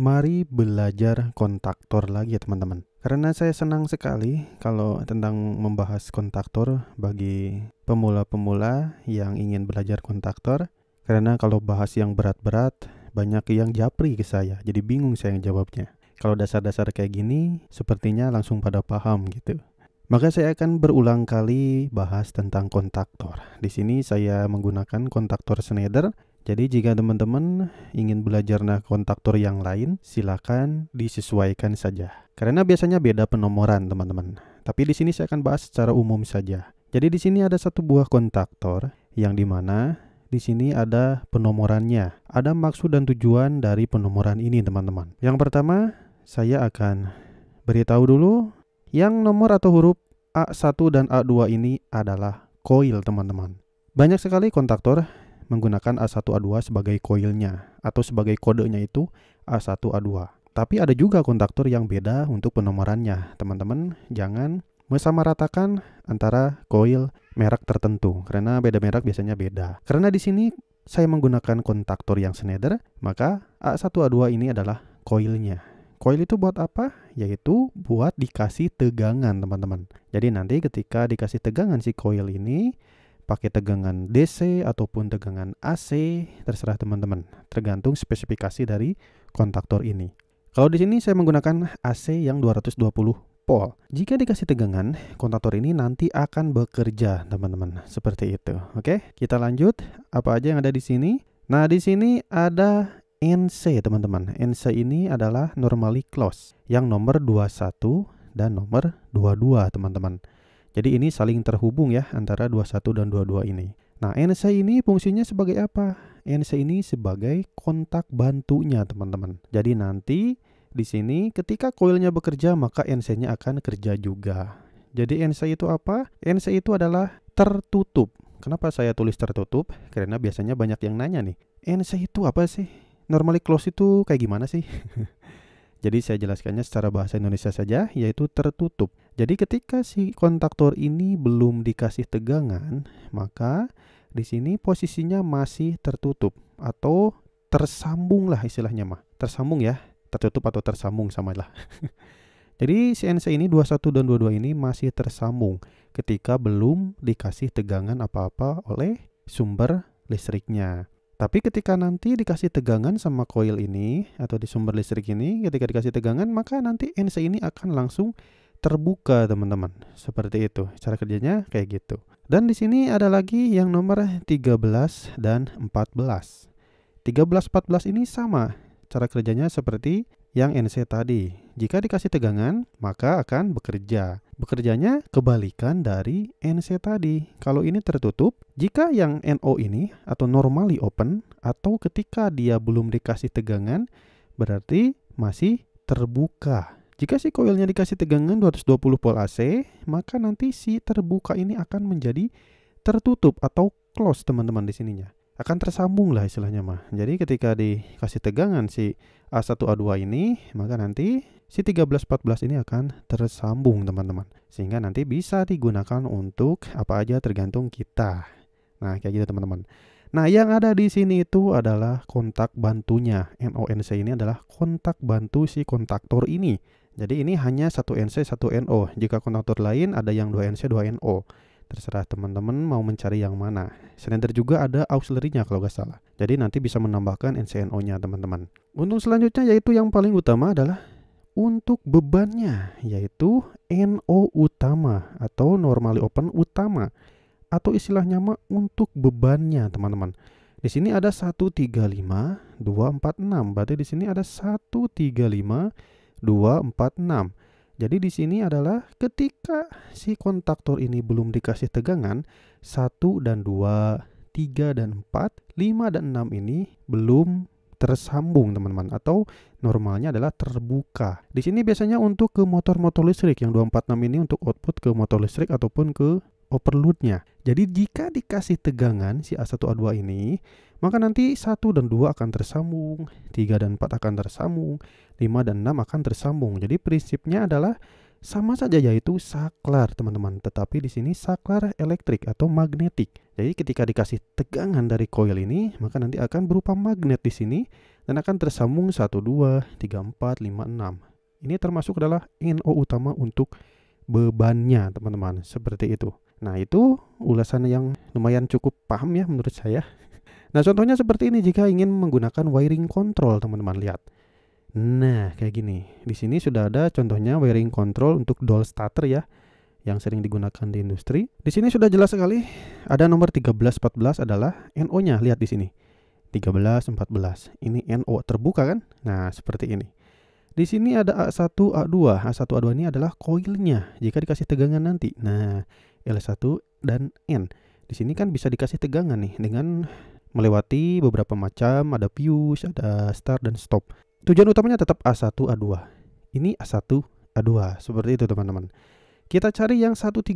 Mari belajar kontaktor lagi ya teman-teman. Karena saya senang sekali kalau tentang membahas kontaktor bagi pemula-pemula yang ingin belajar kontaktor. Karena kalau bahas yang berat-berat, banyak yang japri ke saya. Jadi bingung saya yang jawabnya. Kalau dasar-dasar kayak gini, sepertinya langsung pada paham gitu. Maka saya akan berulang kali bahas tentang kontaktor. Di sini saya menggunakan kontaktor Schneider jadi jika teman-teman ingin belajar nah kontaktor yang lain, silakan disesuaikan saja. Karena biasanya beda penomoran teman-teman. Tapi di sini saya akan bahas secara umum saja. Jadi di sini ada satu buah kontaktor yang dimana di sini ada penomorannya. Ada maksud dan tujuan dari penomoran ini, teman-teman. Yang pertama, saya akan beritahu dulu yang nomor atau huruf A1 dan A2 ini adalah koil, teman-teman. Banyak sekali kontaktor menggunakan A1A2 sebagai koilnya atau sebagai kodenya itu A1A2. Tapi ada juga kontaktor yang beda untuk penomorannya. Teman-teman, jangan ratakan antara koil merek tertentu karena beda merek biasanya beda. Karena di sini saya menggunakan kontaktor yang Schneider, maka A1A2 ini adalah koilnya. Koil itu buat apa? Yaitu buat dikasih tegangan, teman-teman. Jadi nanti ketika dikasih tegangan si koil ini, pakai tegangan DC ataupun tegangan AC, terserah teman-teman, tergantung spesifikasi dari kontaktor ini. Kalau di sini saya menggunakan AC yang 220 volt. Jika dikasih tegangan, kontaktor ini nanti akan bekerja, teman-teman, seperti itu. Oke, kita lanjut. Apa aja yang ada di sini? Nah, di sini ada NC, teman-teman. NC ini adalah normally closed yang nomor 21 dan nomor 22, teman-teman. Jadi ini saling terhubung ya antara 21 dan 22 ini. Nah, NSA ini fungsinya sebagai apa? NSA ini sebagai kontak bantunya, teman-teman. Jadi nanti di sini ketika koilnya bekerja maka NSA-nya akan kerja juga. Jadi NSA itu apa? NSA itu adalah tertutup. Kenapa saya tulis tertutup? Karena biasanya banyak yang nanya nih. NSA itu apa sih? Normally close itu kayak gimana sih? Jadi saya jelaskannya secara bahasa Indonesia saja, yaitu tertutup. Jadi ketika si kontaktor ini belum dikasih tegangan, maka di sini posisinya masih tertutup atau tersambung lah istilahnya mah. Tersambung ya, tertutup atau tersambung sama lah. Jadi CNC ini 21 dan 22 ini masih tersambung ketika belum dikasih tegangan apa-apa oleh sumber listriknya. Tapi ketika nanti dikasih tegangan sama koil ini atau di sumber listrik ini, ketika dikasih tegangan maka nanti NC ini akan langsung terbuka teman-teman. Seperti itu cara kerjanya kayak gitu. Dan di sini ada lagi yang nomor 13 dan 14. 13 14 ini sama cara kerjanya seperti yang NC tadi. Jika dikasih tegangan, maka akan bekerja. Bekerjanya kebalikan dari NC tadi. Kalau ini tertutup, jika yang NO ini atau normally open atau ketika dia belum dikasih tegangan, berarti masih terbuka jika si koilnya dikasih tegangan 220 volt AC, maka nanti si terbuka ini akan menjadi tertutup atau close teman-teman di sininya. Akan tersambung lah istilahnya mah. Jadi ketika dikasih tegangan si A1A2 ini, maka nanti si 1314 ini akan tersambung teman-teman. Sehingga nanti bisa digunakan untuk apa aja tergantung kita. Nah kayak gitu teman-teman. Nah, yang ada di sini itu adalah kontak bantunya. NONC ini adalah kontak bantu si kontaktor ini. Jadi ini hanya satu nc satu no Jika kontaktor lain ada yang 2NC 2NO. Terserah teman-teman mau mencari yang mana. Silinder juga ada auxiliary-nya kalau nggak salah. Jadi nanti bisa menambahkan NC NO nya teman-teman. Untuk selanjutnya yaitu yang paling utama adalah untuk bebannya yaitu NO utama atau normally open utama atau istilahnya mah untuk bebannya teman-teman. Di sini ada 135, 246. Berarti di sini ada 135, 2, 4, 6. Jadi di sini adalah ketika si kontaktor ini belum dikasih tegangan 1 dan 2, 3 dan 4, 5 dan 6 ini belum tersambung teman-teman atau normalnya adalah terbuka. Di sini biasanya untuk ke motor-motor listrik yang 246 ini untuk output ke motor listrik ataupun ke overloadnya. Jadi jika dikasih tegangan si A1A2 ini, maka nanti 1 dan 2 akan tersambung, 3 dan 4 akan tersambung, 5 dan 6 akan tersambung. Jadi prinsipnya adalah sama saja yaitu saklar teman-teman tetapi di sini saklar elektrik atau magnetik jadi ketika dikasih tegangan dari koil ini maka nanti akan berupa magnet di sini dan akan tersambung 1 2 3 4 5 6 ini termasuk adalah NO utama untuk bebannya teman-teman seperti itu Nah, itu ulasan yang lumayan cukup paham ya menurut saya. Nah, contohnya seperti ini jika ingin menggunakan wiring control, teman-teman lihat. Nah, kayak gini. Di sini sudah ada contohnya wiring control untuk doll starter ya yang sering digunakan di industri. Di sini sudah jelas sekali ada nomor empat belas adalah NO-nya. Lihat di sini. empat belas Ini NO terbuka kan? Nah, seperti ini. Di sini ada A1, A2. A1, A2 ini adalah koilnya jika dikasih tegangan nanti. Nah, L1 dan N. Di sini kan bisa dikasih tegangan nih dengan melewati beberapa macam, ada fuse, ada start dan stop. Tujuan utamanya tetap A1, A2. Ini A1, A2, seperti itu teman-teman. Kita cari yang 135,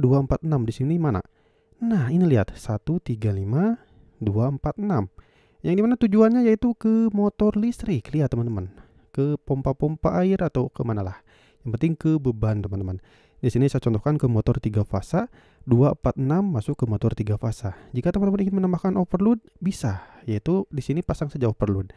246 di sini mana? Nah, ini lihat 135, 246. Yang dimana tujuannya yaitu ke motor listrik, lihat teman-teman. Ke pompa-pompa air atau kemana lah. Yang penting ke beban teman-teman. Di sini saya contohkan ke motor 3 fasa 246 masuk ke motor 3 fasa. Jika teman-teman ingin menambahkan overload bisa, yaitu di sini pasang saja overload.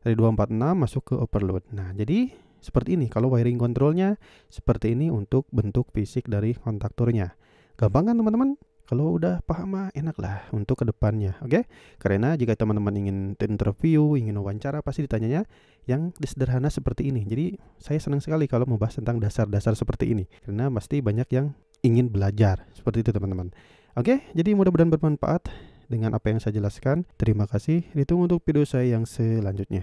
Dari 246 masuk ke overload. Nah, jadi seperti ini kalau wiring kontrolnya seperti ini untuk bentuk fisik dari kontaktornya. Gampang kan teman-teman? Kalau udah paham mah enak lah untuk kedepannya, oke? Okay? Karena jika teman-teman ingin interview, ingin wawancara, pasti ditanyanya yang sederhana seperti ini. Jadi saya senang sekali kalau membahas tentang dasar-dasar seperti ini, karena pasti banyak yang ingin belajar seperti itu teman-teman. Oke, okay? jadi mudah-mudahan bermanfaat dengan apa yang saya jelaskan. Terima kasih. Ditunggu untuk video saya yang selanjutnya.